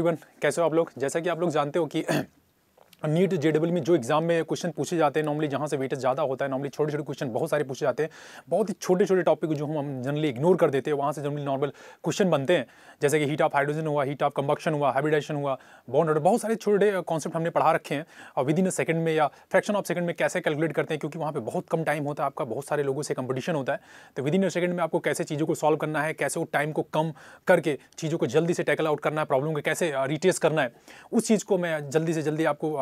everyone कैसे हो आप लोग जैसा कि आप लोग जानते हो कि नीट जे डबल में जो एग्जाम में क्वेश्चन पूछे जाते हैं नॉर्मली जहाँ से वेटेज ज़्यादा होता है नॉर्मली छोटे छोटे क्वेश्चन बहुत सारे पूछे जाते हैं बहुत ही छोटे छोटे टॉपिक जो हम जनरली इग्नोर कर देते हैं वहाँ से जनरली नॉर्मल क्वेश्चन बनते हैं जैसे कि हीट ऑफ हाइड्रोजन हुआ हीट ऑफ कम्बक्शन हुआ हाइब्रिडाइजेशन हुआ बॉन्ड ऑर्डर बहुत सारे छोटे कॉन्सेप्ट हमने पढ़ा रखे हैं और विद इन अ सेकंड में या फ्रैक्शन ऑफ सेकंड में कैसे कैलकुलेट करते हैं क्योंकि वहाँ पर बहुत कम टाइम होता है आपका बहुत सारे लोगों से कंपटीशन होता है तो विद इन अ सेकंड में आपको कैसे चीज़ों को सॉल्व करना है कैसे वो टाइम को कम करके चीज़ों को जल्दी से टैकल आउट करना है प्रॉब्लम को कैसे रिटेस करना है उस चीज़ को मैं जल्दी से जल्दी आपको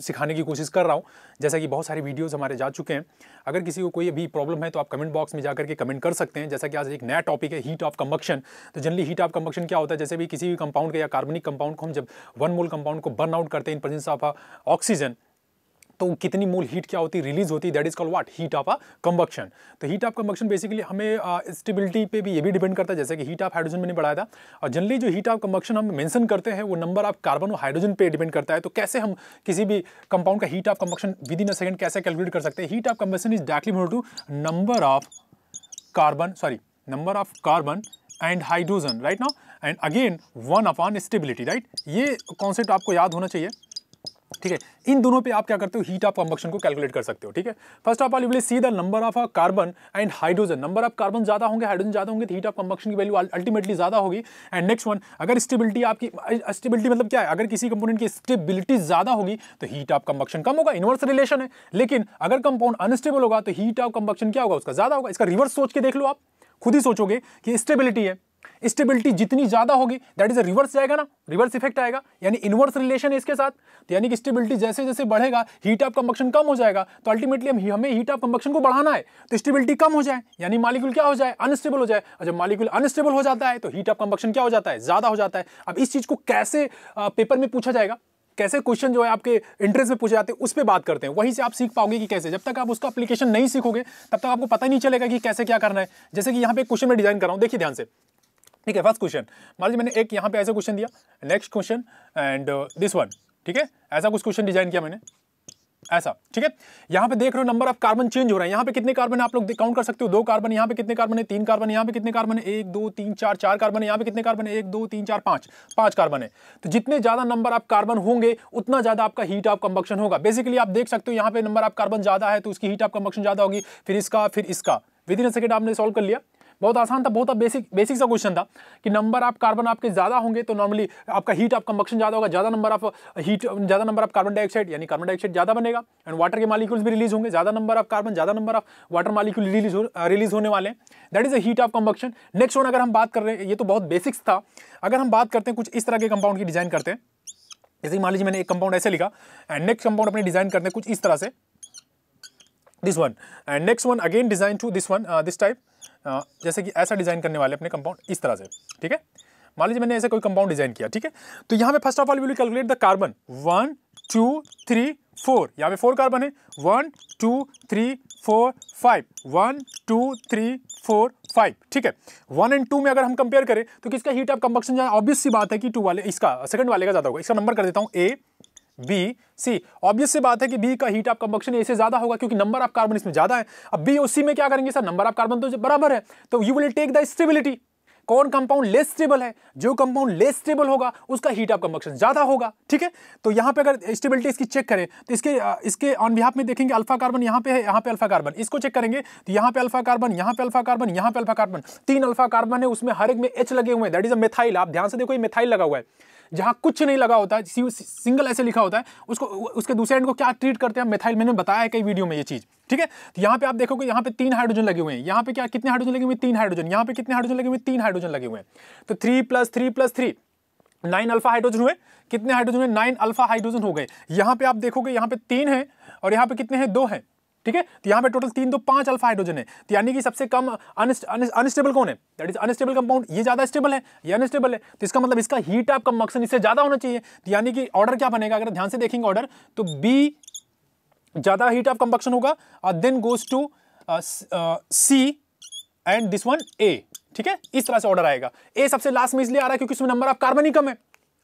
सिखाने की कोशिश कर रहा हूँ जैसा कि बहुत सारे वीडियोस हमारे जा चुके हैं अगर किसी को कोई अभी प्रॉब्लम है तो आप कमेंट बॉक्स में जाकर के कमेंट कर सकते हैं जैसा कि आज एक नया टॉपिक है हीट ऑफ कम्बक्शन तो जनरली हीट ऑफ कम्बक्शन क्या होता है जैसे भी किसी भी कंपाउंड का या कार्बनिक कंपाउंड को हम जब वन मोल कंपाउंड को बर्न आउट करते हैं इन प्रजेंस ऑफ ऑक्सीजन तो कितनी मूल हीट क्या होती है रिलीज होती है that is call what heat of a combustion तो हीट ऑफ कम्बक्शन बेसिकली हमें स्टेबिलिटी पे भी ये भी डिपेंड करता है जैसे कि हीट ऑफ हाइड्रोजन मैंने बढ़ाया था और जनरली जो हीट ऑफ कम्बक्शन हम मेंशन करते हैं वो नंबर ऑफ कार्बन और हाइड्रोजन पे डिपेंड करता है तो कैसे हम किसी भी कंपाउंड का heat of combustion within a second कैसे कैलकुलेट कर सकते हैं heat of combustion is directly more to number of carbon sorry number of carbon and hydrogen right ना and again one upon stability right ये concept आपको याद होना चाहिए ठीक है इन दोनों पे आप क्या करते हो हीट ऑफ कंबक्शन को कैलकुलेट कर सकते हो ठीक है first of all you will see the number of carbon and hydrogen number of carbon ज्यादा होंगे हाइड्रोजन ज्यादा होंगे तो हीट ऑफ कंबक्शन की वैल्यू अल्टीमेटली ज्यादा होगी एंड नेक्स्ट वन अगर स्टेबिलिटी आपकी स्टेबिलिटी मतलब क्या है अगर किसी कंपोनेंट की स्टेबिलिटी ज्यादा होगी तो हीट ऑफ कंबक्शन कम होगा इनवर्स रिलेशन है लेकिन अगर कंपाउंड अनस्टेबल होगा तो हीट ऑफ कंबक्शन क्या होगा उसका ज्यादा होगा इसका रिवर्स सोच के देख लो आप खुद ही सोचोगे कि स्टेबिलिटी है स्टेबिलिटी जितनी ज़्यादा होगी दैट इज रिवर्स जाएगा ना रिवर्स इफेक्ट आएगा यानी इनवर्स रिलेशन है इसके साथ तो यानी कि स्टेबिलिटी जैसे जैसे बढ़ेगा हीट ऑफ कंबक्शन कम हो जाएगा तो अल्टीमेटली हम हमें हीट ऑफ कंबक्शन को बढ़ाना है तो स्टेबिलिटी कम हो जाए यानी मालिक्यूल क्या हो जाए अनस्टेबल हो जाए और जब मालिक्यूल अनस्टेबल हो जाता है तो हीट ऑफ कंबक्शन क्या हो जाता है ज़्यादा हो जाता है अब इस चीज़ को कैसे पेपर में पूछा जाएगा कैसे क्वेश्चन जो है आपके इंटरेस्ट में पूछे जाते हैं उस पर बात करते हैं वहीं से आप सीख पाओगे कि कैसे जब तक आप उसका एप्लीकेशन नहीं सीखोगे तब तक आपको पता नहीं चलेगा कि कैसे क्या करना है जैसे कि यहाँ पे क्वेश्चन में डिजाइन कर रहा हूँ देखिए ध्यान से ठीक है फर्स्ट क्वेश्चन मान लीजिए मैंने एक यहाँ पे ऐसा क्वेश्चन दिया next question and this one ठीक है ऐसा कुछ क्वेश्चन डिजाइन किया मैंने ऐसा ठीक है यहाँ पे देख रहे हो नंबर ऑफ कार्बन चेंज हो रहा है यहाँ पे कितने कार्बन आप लोग काउंट कर सकते हो दो कार्बन यहाँ पे कितने कार्बन है तीन कार्बन यहाँ पे कितने कार्बन है एक दो तीन चार चार कार्बन है यहाँ पे कितने कार्बन है एक दो तीन चार पांच पांच कार्बन है तो जितने ज्यादा नंबर ऑफ कार्बन होंगे उतना ज्यादा आपका हीट ऑफ कंबक्शन होगा बेसिकली आप देख सकते हो यहाँ पे नंबर ऑफ कार्बन ज्यादा है तो उसकी हीट ऑफ कंबक्शन ज्यादा होगी फिर इसका फिर इसका विद इन सेकेंड आपने सॉल्व कर लिया बहुत आसान था बहुत बेसिक बेसिक सा क्वेश्चन था कि नंबर आप कार्बन आपके ज़्यादा होंगे तो नॉर्मली आपका हीट ऑफ कंबक्शन ज़्यादा होगा ज़्यादा नंबर ऑफ हीट ज़्यादा नंबर ऑफ कार्बन डाइऑक्साइड यानी कार्बन डाइऑक्साइड ज़्यादा बनेगा एंड वाटर के मालिक्यूल्स भी रिलीज होंगे ज़्यादा नंबर ऑफ कार्बन ज़्यादा number of water molecule release हो, रिलीज uh, होने वाले हैं that is a heat of combustion next one अगर हम बात कर रहे हैं ये तो बहुत बेसिक्स था अगर हम बात करते हैं कुछ इस तरह के कंपाउंड की डिज़ाइन करते हैं जैसे मान लीजिए मैंने एक कंपाउंड ऐसे लिखा एंड नेक्स्ट कंपाउंड अपने डिज़ाइन करते हैं कुछ इस तरह से this one and next one again design to this one this type जैसे कि ऐसा डिज़ाइन करने वाले अपने कंपाउंड इस तरह से ठीक है मान लीजिए मैंने ऐसे कोई कंपाउंड डिज़ाइन किया ठीक है तो यहाँ पे first of all will calculate the carbon one two three four यहाँ पे फोर कार्बन है one two three four five one two three four five ठीक है वन एंड टू में अगर हम कंपेयर करें तो किसका हीट ऑफ कंबक्शन ऑब्वियस सी बात है कि टू वाले इसका सेकंड वाले का ज़्यादा होगा इसका नंबर कर देता हूँ ए बी सी ऑब्वियस बात है कि बी का हीट ऑफ कंबक्शन ए से ज्यादा होगा क्योंकि नंबर ऑफ कार्बन इसमें ज्यादा है अब बी और सी में क्या करेंगे सर नंबर ऑफ कार्बन तो बराबर है तो you will take the stability कौन कंपाउंड लेस स्टेबल है जो कंपाउंड लेस स्टेबल होगा उसका हीट ऑफ कंबक्शन ज्यादा होगा ठीक है तो यहां पे अगर स्टेबिलिटी इसकी चेक करें तो इसके इसके ऑन बिहाफ में देखेंगे अल्फा कार्बन यहां पे है यहां पे अल्फा कार्बन इसको चेक करेंगे तो यहां पे अल्फा कार्बन यहां पे अल्फा कार्बन यहां पे अल्फा कार्बन तीन अल्फा कार्बन है उसमें हर एक में एच लगे हुए हैं दैट इज अ मिथाइल आप ध्यान से देखो ये मिथाइल लगा हुआ है जहां कुछ नहीं लगा होता है सिंगल ऐसे लिखा होता है उसको उसके दूसरे एंड को क्या ट्रीट करते हैं मेथाइल मैंने बताया है कई वीडियो में ये चीज़ ठीक है तो यहां पे आप देखोगे यहाँ पे तीन हाइड्रोजन लगे हुए हैं यहाँ पे क्या कितने हाइड्रोजन लगे हुए तीन हाइड्रोजन यहाँ पे कितने हाइड्रोजन लगे हुए तीन हाइड्रोजन लगे हुए हैं तो three plus three plus three nine alpha hydrogen हुए कितने हाइड्रोजन हुए नाइन अल्फा हाइड्रोजन हो गए यहाँ पे आप देखोगे यहाँ पे तीन है और यहाँ पे कितने हैं दो हैं ठीक है तो यहाँ पे टोटल तीन दो तो पांच अल्फा हाइड्रोजन है तो यानी कि सबसे कम अनस्टेबल कौन है दैट इज अनस्टेबल कंपाउंड ये ज्यादा स्टेबल है ये अनस्टेबल है तो इसका मतलब इसका हीट कम मक्सन इससे ज्यादा होना चाहिए तो यानी कि ऑर्डर क्या बनेगा अगर ध्यान से देखेंगे ऑर्डर तो बी ज्यादा हीट ऑफ कंबक्शन होगा और then goes to C and this one A ठीक है इस तरह से ऑर्डर आएगा ए सबसे लास्ट में इसलिए आ रहा है क्योंकि उसमें नंबर ऑफ कार्बन ही कम है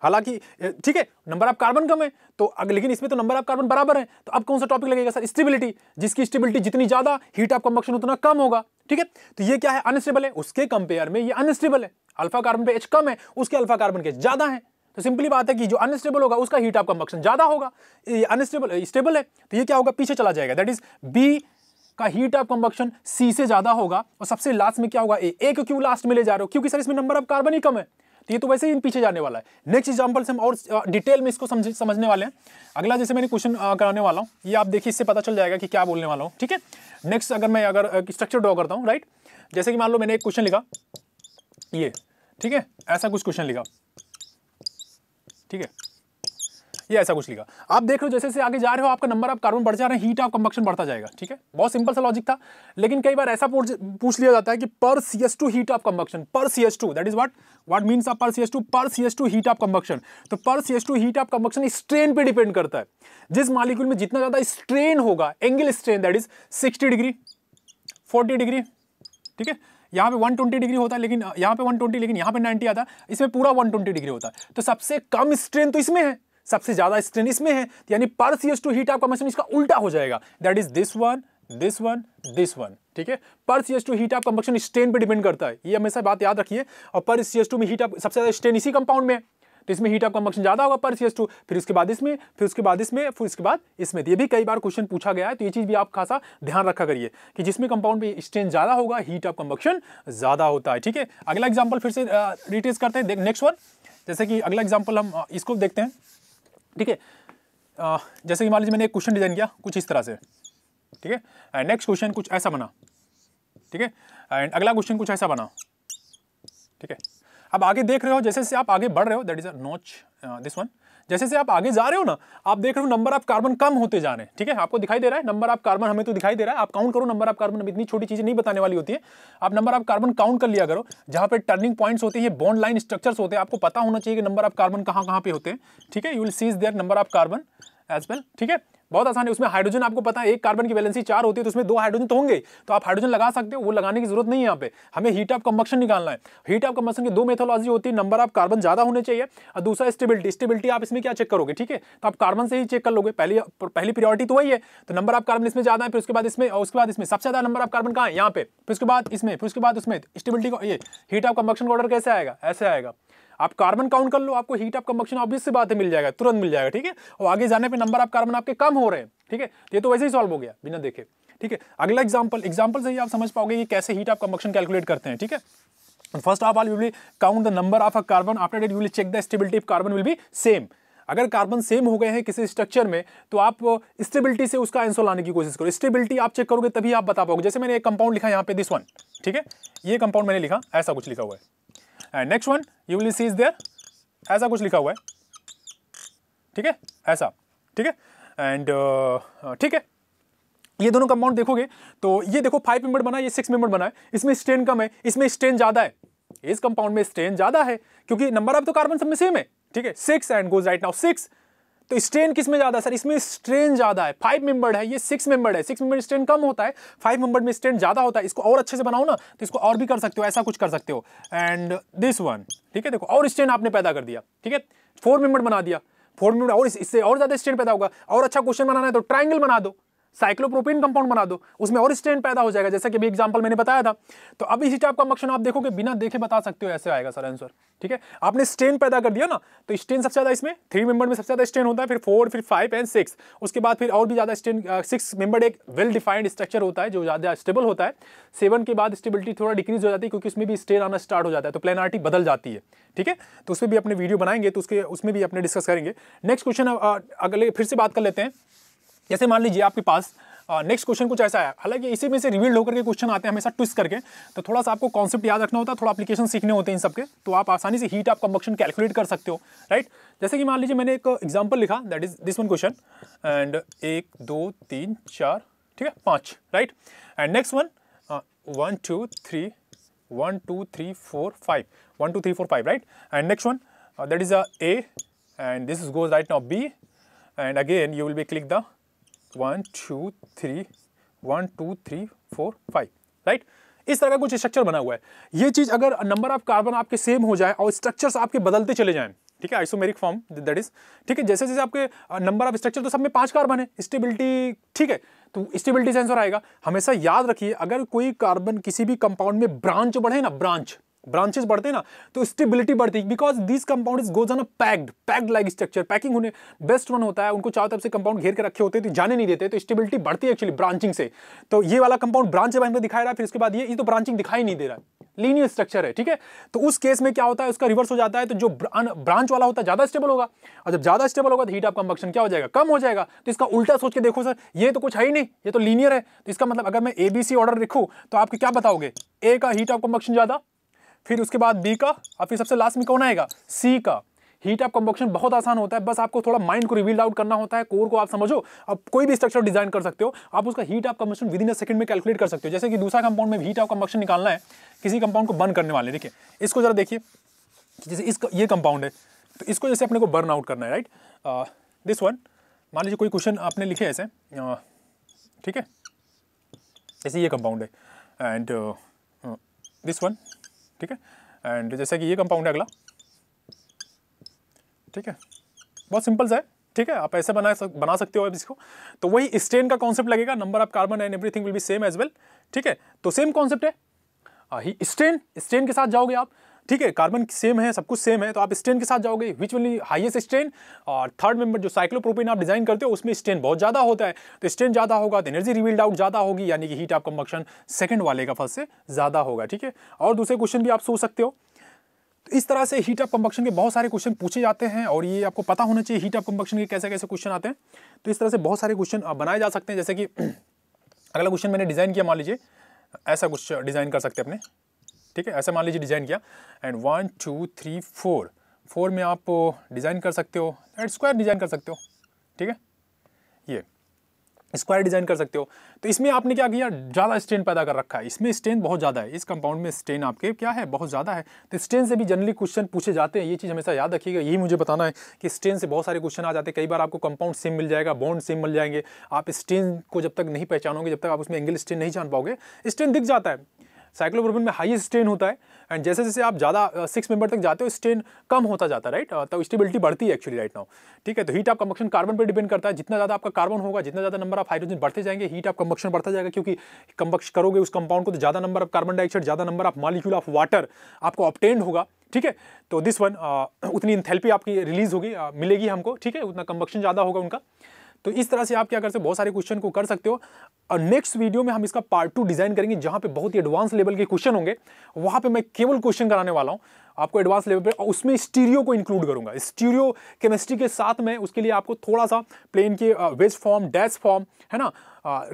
हालांकि ठीक है नंबर ऑफ कार्बन कम है तो अगर लेकिन इसमें तो नंबर ऑफ कार्बन बराबर है तो अब कौन सा टॉपिक लगेगा सर स्टेबिलिटी जिसकी स्टेबिलिटी जितनी ज़्यादा हीट ऑफ कंबक्शन उतना कम होगा ठीक है तो ये क्या है अनस्टेबल है उसके कंपेयर में ये अनस्टेबल है अल्फा कार्बन पे एच कम है उसके अल्फा कार्बन के ज़्यादा है तो सिंपली बात है कि जो अनस्टेबल होगा उसका हीट ऑफ कंबक्शन ज़्यादा होगा ये अनस्टेबल स्टेबल है तो ये क्या होगा पीछे चला जाएगा दैट इज बी का हीट ऑफ कंबक्शन सी से ज़्यादा होगा और सबसे लास्ट में क्या होगा ए ए क्यों लास्ट में ले जा रहे हो क्योंकि सर इसमें नंबर ऑफ कार्बन ही कम है तो ये तो वैसे ही पीछे जाने वाला है नेक्स्ट एग्जाम्पल से हम और डिटेल में इसको समझ समझने वाले हैं अगला जैसे मैंने क्वेश्चन कराने वाला हूँ ये आप देखिए इससे पता चल जाएगा कि क्या बोलने वाला हूँ ठीक है नेक्स्ट अगर मैं अगर स्ट्रक्चर ड्रॉ करता हूँ राइट जैसे कि मान लो मैंने एक क्वेश्चन लिखा ये ठीक है ऐसा कुछ क्वेश्चन लिखा ठीक है ये ऐसा कुछ लिखा आप देख रहे हो जैसे आगे जा रहे हो आपका नंबर आप कार्बन बढ़ जा रहे हैं हीट ऑफ कंबक्शन बढ़ता जाएगा ठीक है बहुत सिंपल सा लॉजिक था लेकिन कई बार ऐसा पूछ लिया जाता है कि per C S two heat of combustion per C S two that is what what mean per C S two per C S two heat of combustion तो per C S two heat of combustion strain पर depend करता है जिस molecule में जितना ज़्यादा strain होगा angle strain that is sixty degree forty degree ठीक है यहाँ पे 120 डिग्री होता है लेकिन यहाँ पे 120 लेकिन यहाँ पे 90 आता है इसमें पूरा 120 डिग्री होता है तो सबसे कम स्ट्रेन तो इसमें है सबसे ज़्यादा स्ट्रेन इसमें है यानी per C H two heat आपका मशीन इसका उल्टा हो जाएगा that is this one this one this one ठीक है per C S two heat आप कंबक्शन स्टेन पे डिपेंड करता है ये हमेशा बात याद रखिए और पर सी एस टू में हीट आप सबसे ज़्यादा स्टेन इसी कंपाउंड में तो इसमें हीट ऑफ कंबक्शन ज़्यादा होगा पर सी एस टू फिर उसके बाद इसमें फिर उसके बाद इसमें फिर उसके बाद इसमें तो ये भी कई बार क्वेश्चन पूछा गया है तो ये चीज़ भी आप खासा ध्यान रखा करिए कि जिसमें कंपाउंड में स्ट्रेन ज़्यादा होगा हीट ऑफ कंबक्शन ज़्यादा होता है ठीक है अगला एग्जाम्पल फिर से रिटेस करते हैं नेक्स्ट वन जैसे कि अगला एग्जाम्पल हम इसको देखते हैं ठीक है जैसे कि मान लीजिए मैंने एक क्वेश्चन डिजाइन किया कुछ इस तरह से ठीक है एंड नेक्स्ट क्वेश्चन कुछ ऐसा बना ठीक है एंड अगला क्वेश्चन कुछ ऐसा बना ठीक है अब आगे देख रहे हो जैसे जैसे आप आगे बढ़ रहे हो दैट इज़ अ नोच दिस वन जैसे जैसे आप आगे जा रहे हो ना आप देख रहे हो नंबर ऑफ कार्बन कम होते जा रहे हैं ठीक है आपको दिखाई दे रहा है नंबर ऑफ कार्बन हमें तो दिखाई दे रहा है आप काउंट करो नंबर ऑफ कार्बन इतनी छोटी चीज़ें नहीं बताने वाली होती है आप नंबर ऑफ कार्बन काउंट कर लिया करो जहां पर टर्निंग पॉइंट्स होते हैं बॉन्ड लाइन स्ट्रक्चर्स होते हैं आपको पता होना चाहिए कि नंबर ऑफ कार्बन कहाँ कहाँ पे होते हैं ठीक है you will sees there number of carbon as well ठीक है बहुत आसान है उसमें हाइड्रोजन आपको पता है एक कार्बन की वैलेंसी चार होती है तो उसमें दो हाइड्रोजन तो होंगे तो आप हाइड्रोजन लगा सकते हो वो लगाने की जरूरत नहीं है यहाँ पे हमें हीट ऑफ कम्बक्शन निकालना है हीट ऑफ कम्बक्शन की दो मेथोलॉजी होती है नंबर ऑफ कार्बन ज्यादा होने चाहिए और दूसरा स्टेबिलिटी स्टेबिलिटी आप इसमें क्या चेक करोगे ठीक है तो आप कार्बन से ही चेक कर लोगे पहली पहली प्रियोरिटी तो वही है तो नंबर ऑफ कार्बन इसमें ज्यादा है फिर उसके बाद इसमें उसके बाद इसमें सबसे ज्यादा नंबर ऑफ कार्बन कहाँ है यहाँ पे फिर उसके बाद इसमें फिर उसके बाद उसमें स्टेबिलिटी का ये हीट ऑफ कम्बक्शन का ऑर्डर कैसे आएगा ऐसे आएगा आप कार्बन काउंट कर लो आपको हीट ऑफ कंबक्शन ऑब्वियस से बात है मिल जाएगा तुरंत मिल जाएगा ठीक है और आगे जाने पर नंबर ऑफ कार्बन आपके कम हो रहे हैं ठीक है तो ये तो वैसे ही सॉल्व हो गया बिना देखे ठीक है अगला एग्जाम्पल एग्जाम्पल से ही आप समझ पाओगे कि कैसे हीट ऑफ कंबक्शन कैलकुलेट करते हैं ठीक है first of all you will count the number of a carbon after that you will check the stability of carbon will be same अगर कार्बन सेम हो गए हैं किसी स्ट्रक्चर में तो आप स्टेबिलिटी से उसका आंसर लाने की कोशिश करो स्टेबिलिटी आप चेक करोगे तभी आप बता पाओगे जैसे मैंने एक कंपाउंड लिखा यहाँ पे दिस वन ठीक है ये कंपाउंड मैंने लिखा ऐसा कुछ लिखा हुआ है and next one you will see is there ऐसा कुछ लिखा हुआ है ठीक है ऐसा ठीक है एंड uh, ठीक है ये दोनों कंपाउंड देखोगे तो ये देखो फाइव मेंबर बना ये सिक्स मेंबर बना है इसमें स्ट्रेन कम है इसमें स्ट्रेन ज़्यादा है इस कंपाउंड में स्ट्रेन ज़्यादा है क्योंकि नंबर ऑफ तो कार्बन सब में सेम है ठीक है six and goes right now six तो स्ट्रेन किस में ज़्यादा सर इसमें स्ट्रेन ज़्यादा है फाइव मेंबर है ये सिक्स मेंबर है सिक्स मेंबर स्ट्रेन कम होता है फाइव मेंबर में स्ट्रेन ज़्यादा होता है इसको और अच्छे से बनाओ ना तो इसको और भी कर सकते हो ऐसा कुछ कर सकते हो एंड दिस वन ठीक है देखो और स्ट्रेन आपने पैदा कर दिया ठीक है फोर मेंबर बना दिया फोर मेंबर और इससे और ज़्यादा स्ट्रेन पैदा होगा और अच्छा क्वेश्चन बनाना है तो ट्राइंगल बना दो साइक्लोप्रोपीन कंपाउंड बना दो उसमें और स्ट्रेन पैदा हो जाएगा जैसा कि अभी एग्जांपल मैंने बताया था तो अब इसी टाइप का मक्शन आप देखोगे बिना देखे बता सकते हो ऐसे आएगा सर आंसर ठीक है आपने स्ट्रेन पैदा कर दिया ना तो स्ट्रेन सबसे ज़्यादा इसमें थ्री मेंबर में सबसे ज़्यादा स्ट्रेन होता है फिर फोर फिर फाइव एंड सिक्स उसके बाद फिर और भी ज़्यादा स्ट्रेन सिक्स मेंबर एक वेल डिफाइंड स्ट्रक्चर होता है जो ज़्यादा स्टेबल होता है सेवन के बाद स्टेबिलिटी थोड़ा डिक्रीज हो जाती है क्योंकि उसमें भी स्ट्रेन आना स्टार्ट हो जाता है तो प्लेनार्टी बदल जाती है ठीक है तो उसमें भी अपने वीडियो बनाएंगे तो उसके उसमें भी अपने डिस्कस करेंगे नेक्स्ट क्वेश्चन अगले फिर से बात कर लेते हैं जैसे मान लीजिए आपके पास नेक्स्ट क्वेश्चन कुछ ऐसा है हालांकि इसी में से रिवील्ड होकर के क्वेश्चन आते हैं हमेशा ट्विस्ट करके तो थोड़ा सा आपको कॉन्सेप्ट याद रखना होता है थोड़ा एप्लीकेशन सीखने होते हैं इन सबके तो आप आसानी से हीट आप कम्बक्शन कैलकुलेट कर सकते हो राइट जैसे कि मान लीजिए मैंने एक एग्जाम्पल लिखा that is this one question and एक दो तीन चार ठीक है पाँच right and next one one two three one two three four five one two three four five right and next one that is a A and this goes right now B and again you will be click the one two three one two three four five right इस तरह का कुछ structure बना हुआ है ये चीज़ अगर नंबर ऑफ कार्बन आपके सेम हो जाए और स्ट्रक्चर्स आपके बदलते चले जाए ठीक है आइसोमेरिक फॉर्म दैट इज ठीक है जैसे जैसे आपके नंबर ऑफ स्ट्रक्चर तो सब में पांच कार्बन है स्टेबिलिटी ठीक है तो स्टेबिलिटी सेंसर आएगा हमेशा याद रखिए अगर कोई कार्बन किसी भी कंपाउंड में ब्रांच बढ़े ना ब्रांच ब्रांचेस बढ़ते ना तो स्टेबिलिटी बढ़ती है because this compound is goes on a packed packed like structure packing होने बेस्ट वन होता है उनको चारों तरफ से कंपाउंड घेर के रखे होते तो जाने नहीं देते तो स्टेबिलिटी बढ़ती है एक्चुअली ब्रांचिंग से तो ये वाला कंपाउंड ब्रांच बैंक में दिखाई रहा है फिर उसके बाद ये, ये तो ब्रांचिंग दिखाई नहीं दे रहा है लीनियर स्ट्रक्चर है ठीक है तो उस केस में क्या होता है उसका रिवर्स हो जाता है तो जो ब्रांच वाला होता है ज़्यादा स्टेबल होगा और जब ज़्यादा स्टेबल होगा तो हीट ऑफ कंबक्शन क्या हो जाएगा कम हो जाएगा तो इसका उल्टा सोच के देखो सर ये तो कुछ है ही नहीं ये तो लीनियर है तो इसका मतलब अगर मैं एबीसी ऑर्डर लिखूँ तो आपको क्या बताओगे ए का हीट ऑफ कंबक्शन ज़्यादा फिर उसके बाद बी का और फिर सबसे लास्ट में कौन आएगा सी का हीट ऑफ कंबक्शन बहुत आसान होता है बस आपको थोड़ा माइंड को रिवील्ड आउट करना होता है कोर को आप समझो आप कोई भी स्ट्रक्चर डिजाइन कर सकते हो आप उसका heat of combustion within a second में कैलकुलेट कर सकते हो जैसे कि दूसरा कंपाउंड में हीट ऑफ कम्बक्शन निकालना है किसी कंपाउंड को बर्न करने वाले देखिए इसको जरा देखिए जैसे इस ये कंपाउंड है तो इसको जैसे अपने को बर्न आउट करना है राइट दिस वन मान लीजिए कोई क्वेश्चन आपने लिखे ऐसे uh, ठीक है जैसे ये कंपाउंड है एंड दिस वन ठीक है एंड जैसे कि ये कंपाउंड है अगला ठीक है बहुत सिंपल सा है ठीक है आप ऐसे बना सक, बना सकते हो अब इसको तो वही स्टेन का कॉन्सेप्ट लगेगा number of carbon and everything will be same as well ठीक है तो सेम कॉन्सेप्ट है ही स्टेन स्टेन के साथ जाओगे आप ठीक है कार्बन सेम है सब कुछ सेम है तो आप स्ट्रेन के साथ जाओगे विच विल हाइएस्ट स्ट्रेन और थर्ड मेंबर जो साइक्लोप्रोपेन आप डिजाइन करते हो उसमें स्ट्रेन बहुत ज़्यादा होता है तो स्ट्रेन ज़्यादा होगा तो एनर्जी रिवील्ड आउट ज़्यादा होगी यानी कि हीट ऑफ कम्बक्शन सेकेंड वाले का फर्स्ट से ज़्यादा होगा ठीक है और दूसरे क्वेश्चन भी आप सोच सकते हो तो इस तरह से हीट ऑफ कम्बक्शन के बहुत सारे क्वेश्चन पूछे जाते हैं और ये आपको पता होना चाहिए हीट ऑफ कम्बक्शन के कैसे कैसे क्वेश्चन आते हैं तो इस तरह से बहुत सारे क्वेश्चन बनाए जा सकते हैं जैसे कि अगला क्वेश्चन मैंने डिज़ाइन किया मान लीजिए ऐसा कुछ डिज़ाइन कर सकते हैं अपने ठीक है ऐसा मान लीजिए डिज़ाइन किया and one two three four four में आप डिज़ाइन uh, कर सकते हो एंड स्क्वायर डिज़ाइन कर सकते हो ठीक है ये स्क्वायर डिज़ाइन कर सकते हो तो इसमें आपने क्या किया ज़्यादा स्ट्रेन पैदा कर रखा है इसमें स्ट्रेन बहुत ज़्यादा है इस कंपाउंड में स्ट्रेन आपके क्या है बहुत ज़्यादा है तो स्ट्रेन से भी जनरली क्वेश्चन पूछे जाते हैं ये चीज़ हमेशा याद रखिएगा यही मुझे बताना है कि स्ट्रेन से बहुत सारे क्वेश्चन आ जाते हैं कई बार आपको कंपाउंड सेम मिल जाएगा बॉन्ड सेम मिल जाएंगे आप स्ट्रेन को जब तक नहीं पहचानोगे जब तक आप उसमें एंगल स्ट्रेन नहीं जान पाओगे स्ट्रेन दिख जाता है साइक्लोब्रोमिन में हाईएस्ट स्ट्रेन होता है एंड जैसे जैसे आप ज़्यादा सिक्स मेंबर तक जाते हो स्ट्रेन कम होता जाता है राइट तो स्टेबिलिटी बढ़ती है एक्चुअली राइट नाउ ठीक है तो हीट ऑफ कंबक्शन कार्बन पर डिपेंड करता है जितना ज़्यादा आपका कार्बन होगा जितना ज़्यादा नंबर ऑफ हाइड्रोजन बढ़ते जाएंगे हीट ऑफ कंबक्शन बढ़ता जाएगा क्योंकि कंबक्श करोगे उस कंपाउंड को तो ज़्यादा नंबर ऑफ कार्बन डाइऑक्साइड ज़्यादा number of molecule of water आपको ऑप्टेंड होगा ठीक है तो दिस वन उतनी इंथेल्पी आपकी रिलीज होगी मिलेगी हमको ठीक है उतना कंबक्शन ज़्यादा होगा उनका तो इस तरह से आप क्या कर सकते हो बहुत सारे क्वेश्चन को कर सकते हो और नेक्स्ट वीडियो में हम इसका पार्ट टू डिज़ाइन करेंगे जहां पे बहुत ही एडवांस लेवल के क्वेश्चन होंगे वहां पे मैं केवल क्वेश्चन कराने वाला हूँ आपको एडवांस लेवल पे और उसमें स्टीरियो को इंक्लूड करूंगा स्टीरियो केमिस्ट्री के साथ में उसके लिए आपको थोड़ा सा प्लेन के वेज फॉर्म डैश फॉर्म है ना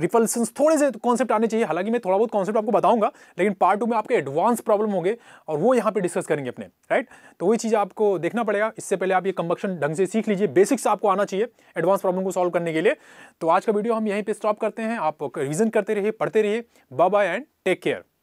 रिपल्सन थोड़े से कॉन्सेप्ट आने चाहिए हालांकि मैं थोड़ा बहुत कॉन्सेप्ट आपको बताऊंगा लेकिन पार्ट टू में आपके एडवांस प्रॉब्लम होंगे और वो यहाँ पे डिस्कस करेंगे अपने राइट तो वही चीज़ आपको देखना पड़ेगा इससे पहले आप ये कम्बक्शन ढंग से सीख लीजिए बेसिक्स आपको आना चाहिए एडवांस प्रॉब्लम को सॉल्व करने के लिए तो आज का वीडियो हम यहीं पर स्टॉप करते हैं आप रिविजन करते रहिए पढ़ते रहिए बाय एंड टेक केयर